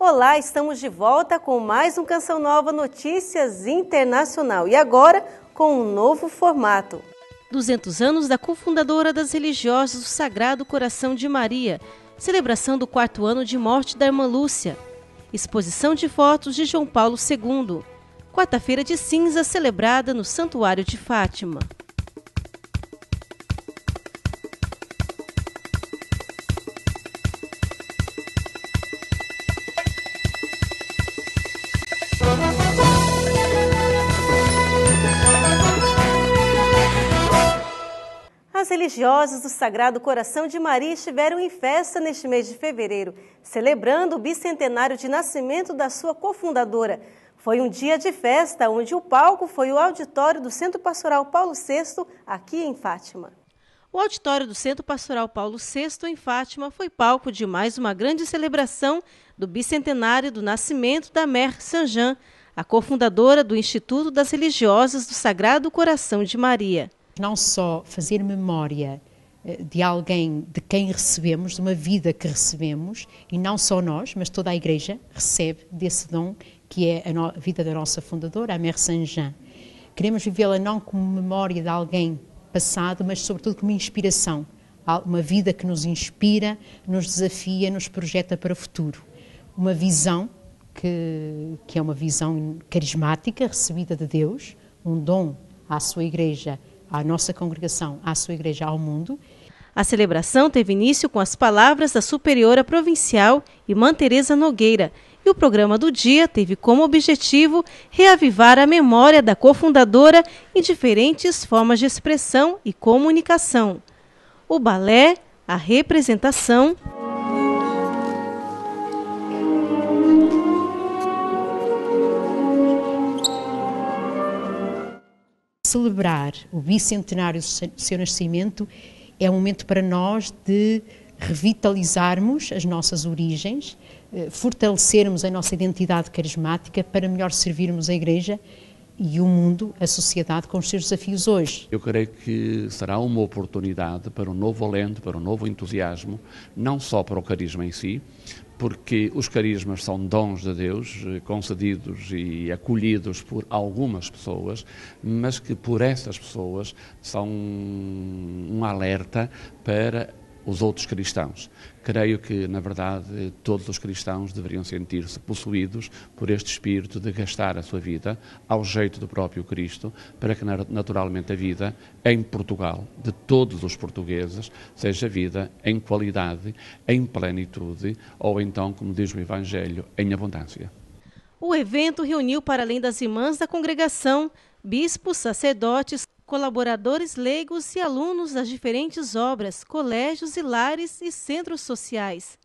Olá, estamos de volta com mais um Canção Nova Notícias Internacional e agora com um novo formato. 200 anos da cofundadora das religiosas do Sagrado Coração de Maria, celebração do quarto ano de morte da irmã Lúcia. Exposição de fotos de João Paulo II. Quarta-feira de cinza celebrada no Santuário de Fátima. religiosos do Sagrado Coração de Maria estiveram em festa neste mês de fevereiro, celebrando o bicentenário de nascimento da sua cofundadora. Foi um dia de festa onde o palco foi o auditório do Centro Pastoral Paulo VI, aqui em Fátima. O auditório do Centro Pastoral Paulo VI, em Fátima, foi palco de mais uma grande celebração do bicentenário do nascimento da Mère Saint-Jean, a cofundadora do Instituto das Religiosas do Sagrado Coração de Maria não só fazer memória eh, de alguém de quem recebemos, de uma vida que recebemos, e não só nós, mas toda a Igreja recebe desse dom que é a vida da nossa fundadora, a Mère Saint-Jean. Queremos vivê-la não como memória de alguém passado, mas sobretudo como inspiração, uma vida que nos inspira, nos desafia, nos projeta para o futuro. Uma visão que, que é uma visão carismática, recebida de Deus, um dom à sua Igreja a nossa congregação, à sua igreja, ao mundo. A celebração teve início com as palavras da superiora provincial Irmã Teresa Nogueira, e o programa do dia teve como objetivo reavivar a memória da cofundadora em diferentes formas de expressão e comunicação. O balé, a representação, celebrar o bicentenário do seu nascimento é um momento para nós de revitalizarmos as nossas origens, eh, fortalecermos a nossa identidade carismática para melhor servirmos a Igreja e o mundo, a sociedade, com os seus desafios hoje. Eu creio que será uma oportunidade para um novo alento, para um novo entusiasmo, não só para o carisma em si, porque os carismas são dons de Deus, eh, concedidos e acolhidos por algumas pessoas, mas que por essas pessoas são um alerta para os outros cristãos. Creio que, na verdade, todos os cristãos deveriam sentir-se possuídos por este espírito de gastar a sua vida ao jeito do próprio Cristo, para que, naturalmente, a vida em Portugal, de todos os portugueses, seja vida em qualidade, em plenitude, ou então, como diz o Evangelho, em abundância. O evento reuniu, para além das irmãs da congregação, bispos, sacerdotes, colaboradores leigos e alunos das diferentes obras, colégios e lares e centros sociais.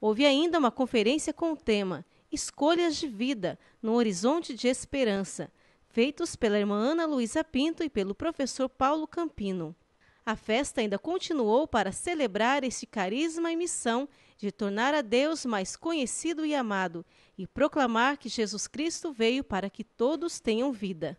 Houve ainda uma conferência com o tema Escolhas de Vida no Horizonte de Esperança, feitos pela irmã Ana Luísa Pinto e pelo professor Paulo Campino. A festa ainda continuou para celebrar este carisma e missão de tornar a Deus mais conhecido e amado e proclamar que Jesus Cristo veio para que todos tenham vida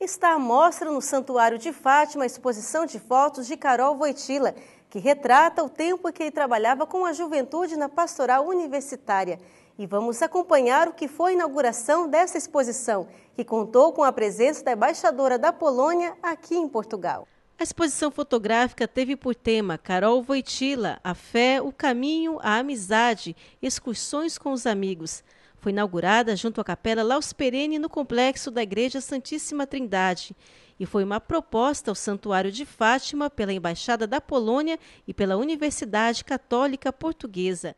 está à mostra no Santuário de Fátima a exposição de fotos de Carol Voitila, que retrata o tempo que ele trabalhava com a juventude na pastoral universitária. E vamos acompanhar o que foi a inauguração dessa exposição, que contou com a presença da embaixadora da Polônia aqui em Portugal. A exposição fotográfica teve por tema Carol Voitila, a fé, o caminho, a amizade, excursões com os amigos. Foi inaugurada junto à Capela Laus Perene no complexo da Igreja Santíssima Trindade e foi uma proposta ao Santuário de Fátima pela Embaixada da Polônia e pela Universidade Católica Portuguesa.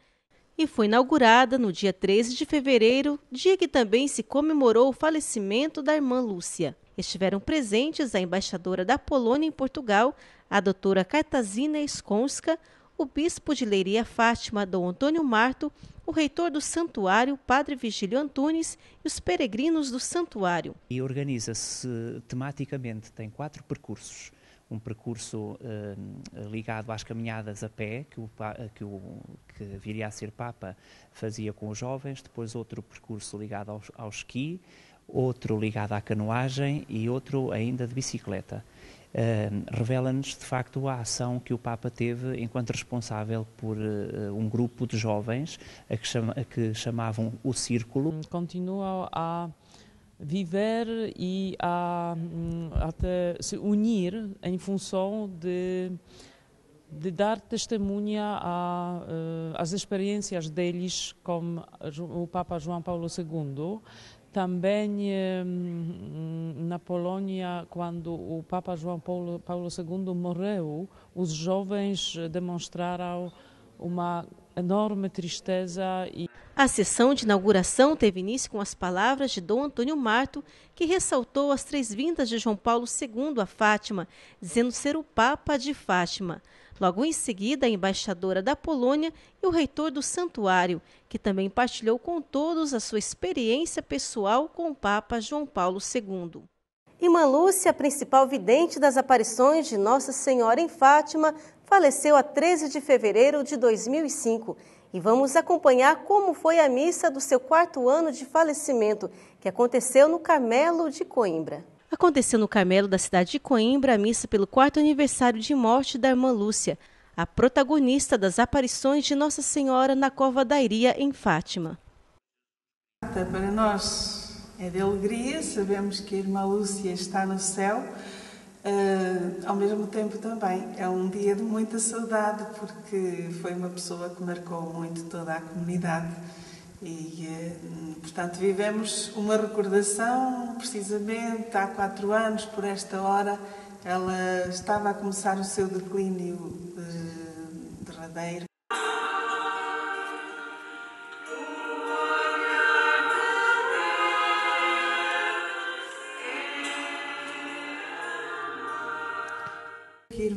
E foi inaugurada no dia 13 de fevereiro, dia que também se comemorou o falecimento da irmã Lúcia. Estiveram presentes a embaixadora da Polônia em Portugal, a doutora Cartazina Skonska, o bispo de Leiria Fátima, Dom Antônio Marto, o reitor do santuário, Padre Vigílio Antunes, e os peregrinos do santuário. E organiza-se tematicamente, tem quatro percursos um percurso eh, ligado às caminhadas a pé, que o, eh, que o que viria a ser Papa fazia com os jovens, depois outro percurso ligado ao, ao esqui, outro ligado à canoagem e outro ainda de bicicleta uh, revela-nos de facto a ação que o Papa teve enquanto responsável por uh, um grupo de jovens a que, chama, a que, chamavam o Círculo. Hum, continua a viver e a hum, até se unir em função de de dar testemunha eh, às experiências deles com o Papa João Paulo II. Também eh, na Polônia, quando o Papa João Paulo, Paulo II morreu, os jovens demonstraram uma enorme tristeza e a sessão de inauguração teve início com as palavras de Dom Antônio Marto, que ressaltou as três vindas de João Paulo II a Fátima, dizendo ser o Papa de Fátima. Logo em seguida, a embaixadora da Polônia e o reitor do santuário, que também partilhou com todos a sua experiência pessoal com o Papa João Paulo II. Irmã Lúcia, a principal vidente das aparições de Nossa Senhora em Fátima, faleceu a 13 de fevereiro de 2005 e vamos acompanhar como foi a missa do seu quarto ano de falecimento, que aconteceu no Carmelo de Coimbra. Aconteceu no Carmelo da cidade de Coimbra a missa pelo quarto aniversário de morte da irmã Lúcia, a protagonista das aparições de Nossa Senhora na Cova da Iria, em Fátima. Para nós é de alegria, sabemos que a irmã Lúcia está no céu ah, ao mesmo tempo também é um dia de muita saudade porque foi uma pessoa que marcou muito toda a comunidade e ah, portanto vivemos uma recordação precisamente há quatro anos por esta hora ela estava a começar o seu declínio ah, derradeiro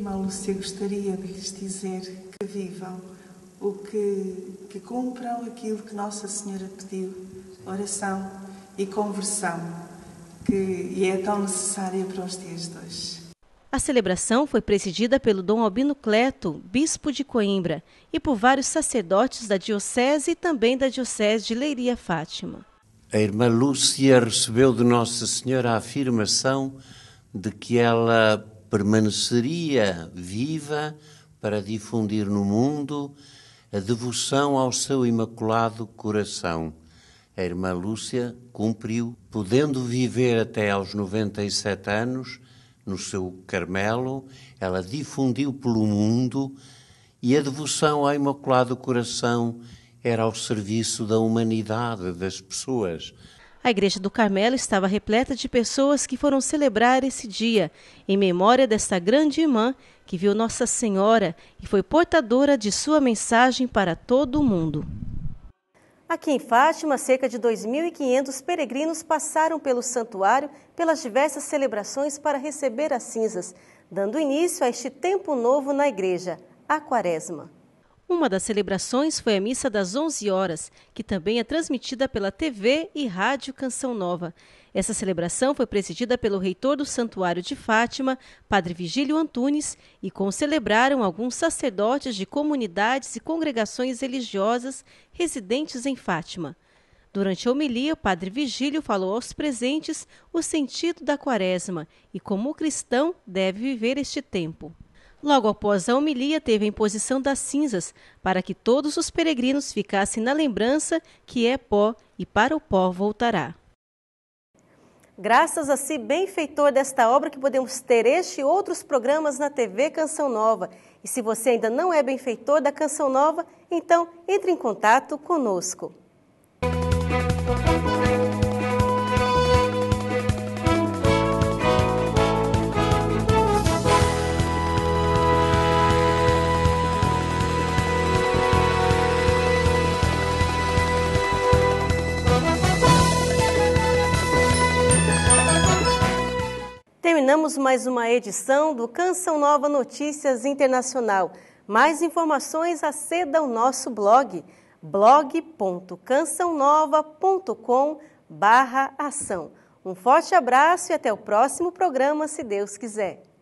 irmã Lúcia gostaria de lhes dizer que vivam o que, que cumpram aquilo que Nossa Senhora pediu, oração e conversão, que é tão necessária para os dias de hoje. A celebração foi presidida pelo Dom Albino Cleto, bispo de Coimbra, e por vários sacerdotes da Diocese e também da Diocese de Leiria Fátima. A irmã Lúcia recebeu de Nossa Senhora a afirmação de que ela permaneceria viva para difundir no mundo a devoção ao seu imaculado coração. A irmã Lúcia cumpriu, podendo viver até aos 97 anos no seu Carmelo, ela difundiu pelo mundo e a devoção ao Imaculado Coração era ao serviço da humanidade, das pessoas. A igreja do Carmelo estava repleta de pessoas que foram celebrar esse dia, em memória desta grande irmã que viu Nossa Senhora e foi portadora de sua mensagem para todo o mundo. Aqui em Fátima, cerca de 2.500 peregrinos passaram pelo santuário pelas diversas celebrações para receber as cinzas, dando início a este tempo novo na igreja, a Quaresma. Uma das celebrações foi a missa das 11 horas, que também é transmitida pela TV e Rádio Canção Nova. Essa celebração foi presidida pelo reitor do Santuário de Fátima, Padre Vigílio Antunes, e concelebraram alguns sacerdotes de comunidades e congregações religiosas residentes em Fátima. Durante a homilia, o Padre Vigílio falou aos presentes o sentido da quaresma e como o cristão deve viver este tempo. Logo após a homilia, teve a imposição das cinzas para que todos os peregrinos ficassem na lembrança que é pó e para o pó voltará. Graças a si, benfeitor desta obra, que podemos ter este e outros programas na TV Canção Nova. E se você ainda não é benfeitor da Canção Nova, então entre em contato conosco. Terminamos mais uma edição do Canção Nova Notícias Internacional. Mais informações aceda ao nosso blog blogcançãonovacom Um forte abraço e até o próximo programa, se Deus quiser.